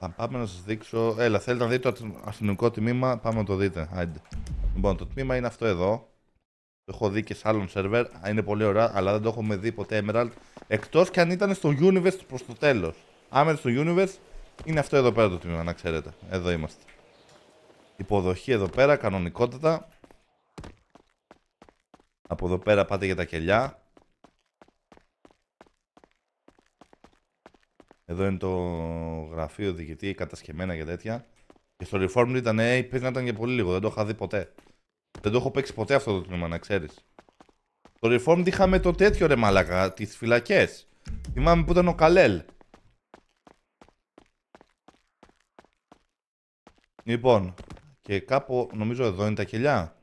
Θα πάμε να σας δείξω... Έλα, θέλετε να δείτε το αστυνομικό τμήμα, πάμε να το δείτε. Άντε. Λοιπόν, το τμήμα είναι αυτό εδώ. Το έχω δει και σε άλλον σερβερ, είναι πολύ ωραία, αλλά δεν το έχουμε δει ποτέ Emerald. Εκτός και αν ήταν στο Universe προς το τέλος. Άμα στο Universe, είναι αυτό εδώ πέρα το τμήμα, να ξέρετε. Εδώ είμαστε. Υποδοχή εδώ πέρα, κανονικότατα. Από εδώ πέρα πάτε για τα κελιά. Εδώ είναι το γραφείο διοικητή, κατασκευμένα και τέτοια. Και στο reform ήταν, ε, να ήταν για πολύ λίγο, δεν το είχα δει ποτέ. Δεν το έχω παίξει ποτέ αυτό το τμήμα, να ξέρεις. Στο Reformed είχαμε το τέτοιο ρε μαλακά, τις φυλακές. Θυμάμαι που ήταν ο Καλέλ. Λοιπόν, και κάπου νομίζω εδώ είναι τα κελιά.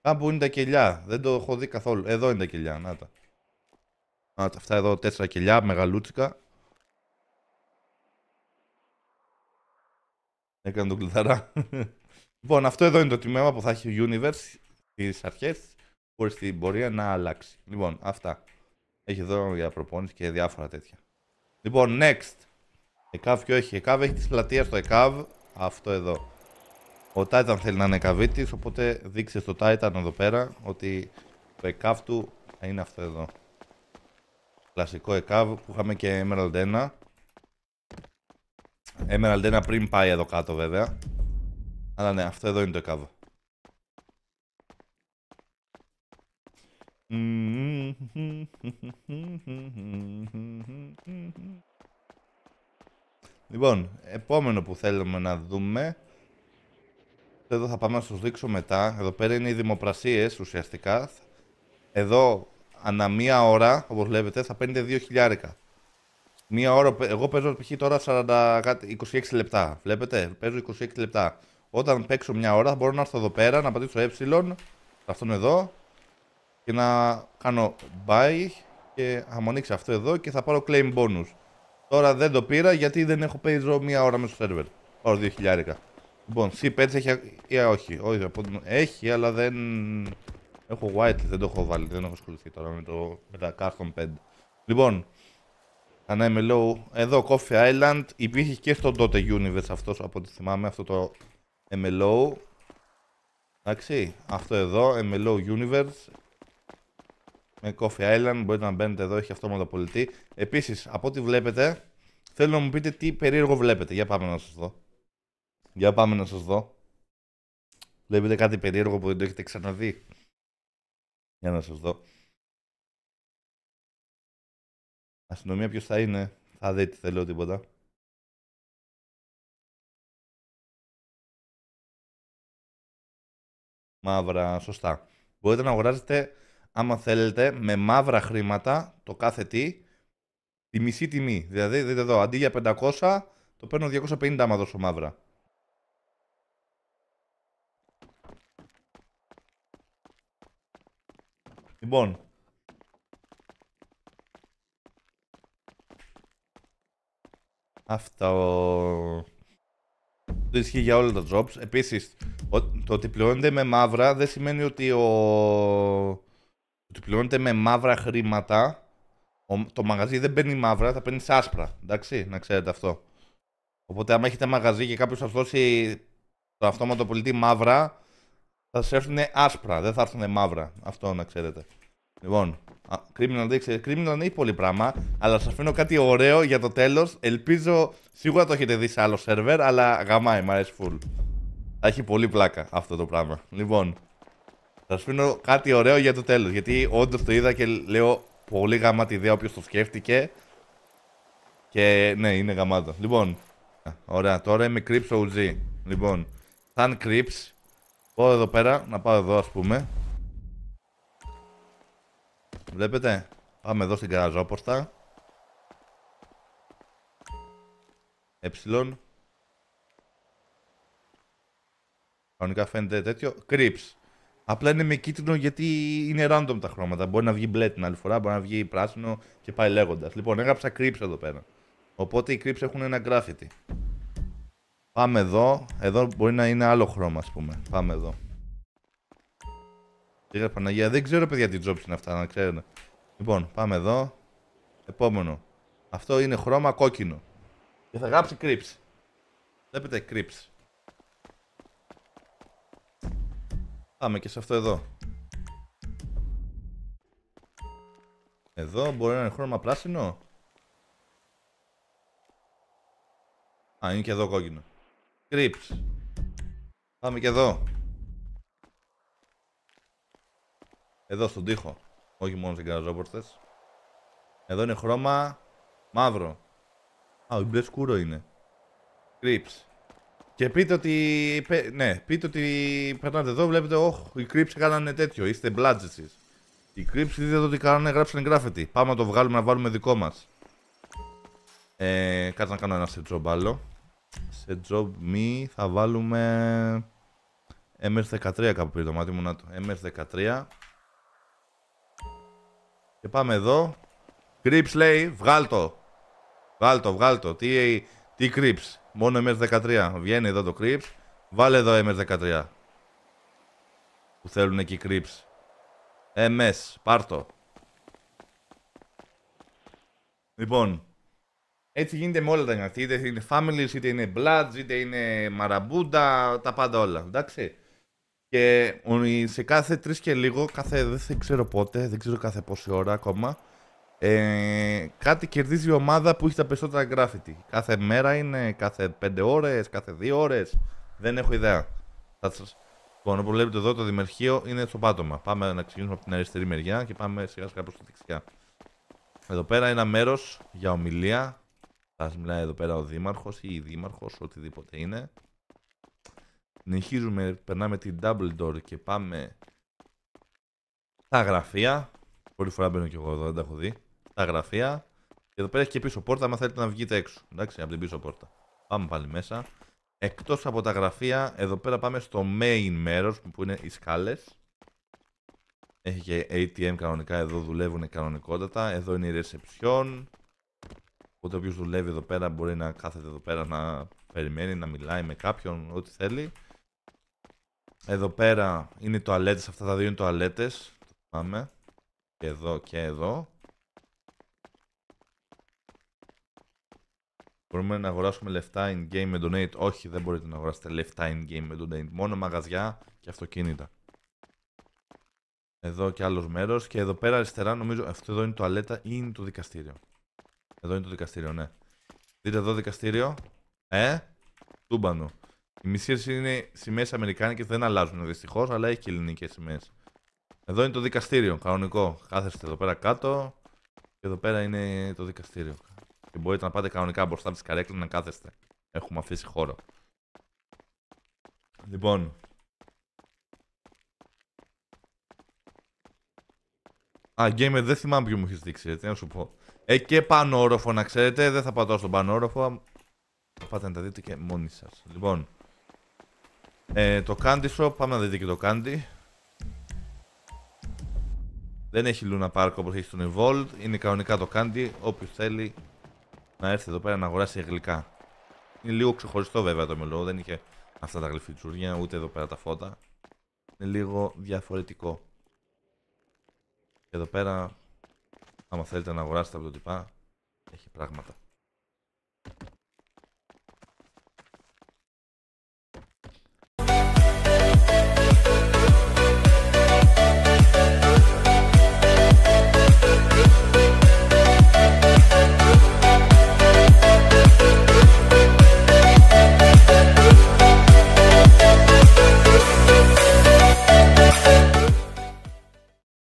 Κάπου είναι τα κελιά. Δεν το έχω δει καθόλου. Εδώ είναι τα κελιά. Να τα αυτά εδώ τέσσερα κελιά, μεγαλούτσικα. Έκανε τον κλειδαρά. Λοιπόν, αυτό εδώ είναι το τμήμα που θα έχει ο Universe στις αρχές, χωρίς την πορεία να αλλάξει. Λοιπόν, αυτά. Έχει εδώ για προπόνηση και διάφορα τέτοια. Λοιπόν, next. ΕΚΑΒ ποιο έχει. ΕΚΑΒ έχει τη πλατεία στο ΕΚΑΒ. Αυτό εδώ. Ο Titan θέλει να είναι καβίτη. οπότε δείξε στο Titan εδώ πέρα ότι το ΕΚΑΒ του θα είναι αυτό εδώ. Κλασικό ΕΚΑΒ που είχαμε και Emerald 1. Emerald 1 πριν πάει εδώ κάτω βέβαια. Αλλά ναι, αυτό εδώ είναι το ΕΚΑΒ. Λοιπόν, επόμενο που θέλουμε να δούμε εδώ θα πάμε να σας δείξω μετά. Εδώ πέρα είναι οι δημοπρασίες ουσιαστικά. Εδώ ανά μία ώρα, οπω βλέπετε, θα παίρνετε 2 χιλιάρικα. Μία ώρα, εγώ παίζω π.χ. τώρα 40, 26 λεπτά. Βλέπετε, παίζω 26 λεπτά. Όταν παίξω μια ώρα, μπορώ να έρθω εδώ πέρα, να πατήσω ε, σε αυτόν εδώ, και να κάνω buy και θα μου ανοίξει αυτό εδώ και θα πάρω claim bonus. Τώρα δεν το πήρα γιατί δεν έχω παίζω μία ώρα μέσα στο σερβερ. Πάρω 2 χιλιάρικα. Λοιπόν, C5 έχει ή όχι, όχι, έχει αλλά δεν Έχω white, δεν το έχω βάλει, δεν έχω ασχοληθεί τώρα με, το, με τα custom 5. Λοιπόν, Ένα είμαι low, εδώ Coffee Island, υπήρχε και στο τότε universe αυτός από ό,τι θυμάμαι, αυτό το MLO. Εντάξει, αυτό εδώ, MLO Universe, με Coffee Island, μπορείτε να μπαίνετε εδώ, έχει αυτόματα πολιτή. Επίσης, από ό,τι βλέπετε, θέλω να μου πείτε τι περίεργο βλέπετε. Για πάμε να σας δω. Για πάμε να σας δω. Βλέπετε κάτι περίεργο που δεν το έχετε ξαναδεί. Για να σας δω. Αστυνομία ποιος θα είναι. Θα δείτε. τι θέλω τίποτα. Μαύρα, σωστά. Μπορείτε να αγοράσετε άμα θέλετε, με μαύρα χρήματα το κάθε τι, τη μισή τιμή. Δηλαδή, δείτε εδώ, αντί για 500, το παίρνω 250 άμα δώσω μαύρα. Λοιπόν. Αυτό. Το ισχύει για όλα τα drops. Επίσης, το ότι πληρώνεται με μαύρα δεν σημαίνει ότι ο... ότι πληρώνεται με μαύρα χρήματα. Το μαγαζί δεν παίρνει μαύρα, θα παίρνεις άσπρα. Εντάξει, να ξέρετε αυτό. Οπότε, άμα έχετε μαγαζί και κάποιος σα δώσει το αυτόματο πολιτή μαύρα, θα σα έρθουν άσπρα, δεν θα έρθουν μαύρα. Αυτό να ξέρετε. Λοιπόν, Criminal δεν ξέρετε, Criminal δεν έχει πολύ πράγμα, αλλά σας αφήνω κάτι ωραίο για το τέλος. Ελπίζω σίγουρα το έχετε δει σε άλλο σερβερ, αλλά γαμάει, μου αρέσει full. Θα έχει πολύ πλάκα αυτό το πράγμα. Λοιπόν, σας αφήνω κάτι ωραίο για το τέλος. Γιατί όντως το είδα και λέω πολύ γαμάτη ιδέα όποιος το σκέφτηκε. Και ναι, είναι γαμάτο. Λοιπόν, ωραία, τώρα είμαι Crips OG. Λοιπόν, σαν Crips, Πάω εδώ πέρα, να πάω εδώ ας πούμε. Βλέπετε, πάμε εδώ στην καραζόπορτα. Ε. Κανονικά φαίνεται τέτοιο. κρίψ Απλά είναι με κίτρινο γιατί είναι random τα χρώματα. Μπορεί να βγει μπλε την άλλη φορά, μπορεί να βγει πράσινο και πάει λέγοντας. Λοιπόν, έγραψα Creeps εδώ πέρα. Οπότε οι Creeps έχουν ένα graffiti. Πάμε εδώ. Εδώ μπορεί να είναι άλλο χρώμα, ας πούμε. Πάμε εδώ. Λίγα Παναγία. Δεν ξέρω, παιδιά, τι είναι αυτά, να ξέρετε. Λοιπόν, πάμε εδώ. Επόμενο. Αυτό είναι χρώμα κόκκινο. Και θα γράψει Crips. Βλέπετε Crips. Πάμε και σε αυτό εδώ. Εδώ μπορεί να είναι χρώμα πράσινο. Α, είναι και εδώ κόκκινο. Creeps. Πάμε και εδώ. Εδώ στον τοίχο. Όχι μόνο στην καραζόπορτε. Εδώ είναι χρώμα μαύρο. Α, ο μπλε σκούρο είναι. Creeps. Και πείτε ότι. Ναι, πείτε ότι περνάτε εδώ, βλέπετε, όχι οι Creeps κάνανε τέτοιο. Είστε μπλάτζες Οι Creeps δείτε εδώ τι γράψει την γράφετη. Πάμε να το βγάλουμε να βάλουμε δικό μας. Ε, κάτσε να κάνω ένα σετζομπάλο σε job me θα βάλουμε MR13 κάπου πήρε το μάτι μου, να το, MR13 και πάμε εδώ Crips λέει, βγάλ το Βγάλ το, βγάλ το, τι, τι Crips Μόνο MR13, βγαίνει εδώ το Crips Βάλε εδώ MR13 Που θέλουν εκεί Crips MS, ε, πάρ το Λοιπόν, έτσι γίνεται με όλα τα νιάτα. Είτε είναι Family, είτε είναι Blood, είτε είναι μαραμπούντα, τα πάντα όλα. Εντάξει. Και σε κάθε τρεις και λίγο, κάθε δεν ξέρω πότε, δεν ξέρω κάθε πόση ώρα ακόμα, ε, κάτι κερδίζει η ομάδα που έχει τα περισσότερα γκράφιτι. Κάθε μέρα είναι, κάθε πέντε ώρες, κάθε δύο ώρες. Δεν έχω ιδέα. Λοιπόν, όπως βλέπετε εδώ, το δημερχείο, είναι στο πάτωμα. Πάμε να ξεκινήσουμε από την αριστερή μεριά και πάμε σιγά σιγά προς τη δεξιά. Εδώ πέρα ένα μέρος για ομιλία μιλάει εδώ πέρα ο δήμαρχος ή η δήμαρχος, οτιδήποτε είναι. Συνεχίζουμε, περνάμε την double door και πάμε στα γραφεία. Πολύ φορά μπαίνω κι εγώ εδώ, δεν τα έχω δει. Στα γραφεία. Και εδώ πέρα έχει και πίσω πόρτα, άμα θέλετε να βγείτε έξω. Εντάξει, από την πίσω πόρτα. Πάμε πάλι μέσα. Εκτός από τα γραφεία, εδώ πέρα πάμε στο main μέρος που είναι οι σκάλες. Έχει και ATM κανονικά, εδώ δουλεύουν κανονικότατα. Εδώ είναι η reception. Οπότε όποιος δουλεύει εδώ πέρα μπορεί να κάθεται εδώ πέρα να περιμένει, να μιλάει με κάποιον, ό,τι θέλει. Εδώ πέρα είναι οι τοαλέτες, αυτά τα δύο είναι τοαλέτες. Το πάμε Και εδώ και εδώ. Μπορούμε να αγοράσουμε λεφτά in-game με donate. Όχι, δεν μπορείτε να αγοράσετε λεφτά in-game με donate. Μόνο μαγαζιά και αυτοκίνητα. Εδώ και άλλος μέρος. Και εδώ πέρα αριστερά νομίζω αυτό εδώ είναι το αλέτα ή είναι το δικαστήριο. Εδώ είναι το δικαστήριο, ναι. Δείτε εδώ δικαστήριο. Ε, τούμπανο. Οι μισέ είναι σημαίες αμερικάνικες, δεν αλλάζουν δυστυχώς, αλλά έχει και ελληνικές σημαίες. Εδώ είναι το δικαστήριο, κανονικό. Κάθεστε εδώ πέρα κάτω. Και εδώ πέρα είναι το δικαστήριο. Και μπορείτε να πάτε κανονικά μπροστά από τις καρέκλες να κάθεστε. Έχουμε αφήσει χώρο. Λοιπόν. Α, Γκέιμερ, δεν θυμάμαι ποιο μου έχεις δείξει, τι να σου πω. Ε, και πάνω να ξέρετε, δεν θα πατώ στον πάνω όροφο. Πάτε να τα δείτε και μόνοι σας. Λοιπόν, ε, το Candy Shop, πάμε να δείτε και το Candy. Δεν έχει Luna Park όπως έχει στον Evolved, είναι κανονικά το Candy, όποιος θέλει να έρθει εδώ πέρα να αγοράσει γλυκά. Είναι λίγο ξεχωριστό βέβαια το μελό, δεν είχε αυτά τα γλυφιτσούρια, ούτε εδώ πέρα τα φώτα. Είναι λίγο διαφορετικό. Και Εδώ πέρα Άμα θέλετε να αγοράσετε από το τυπά, έχει πράγματα.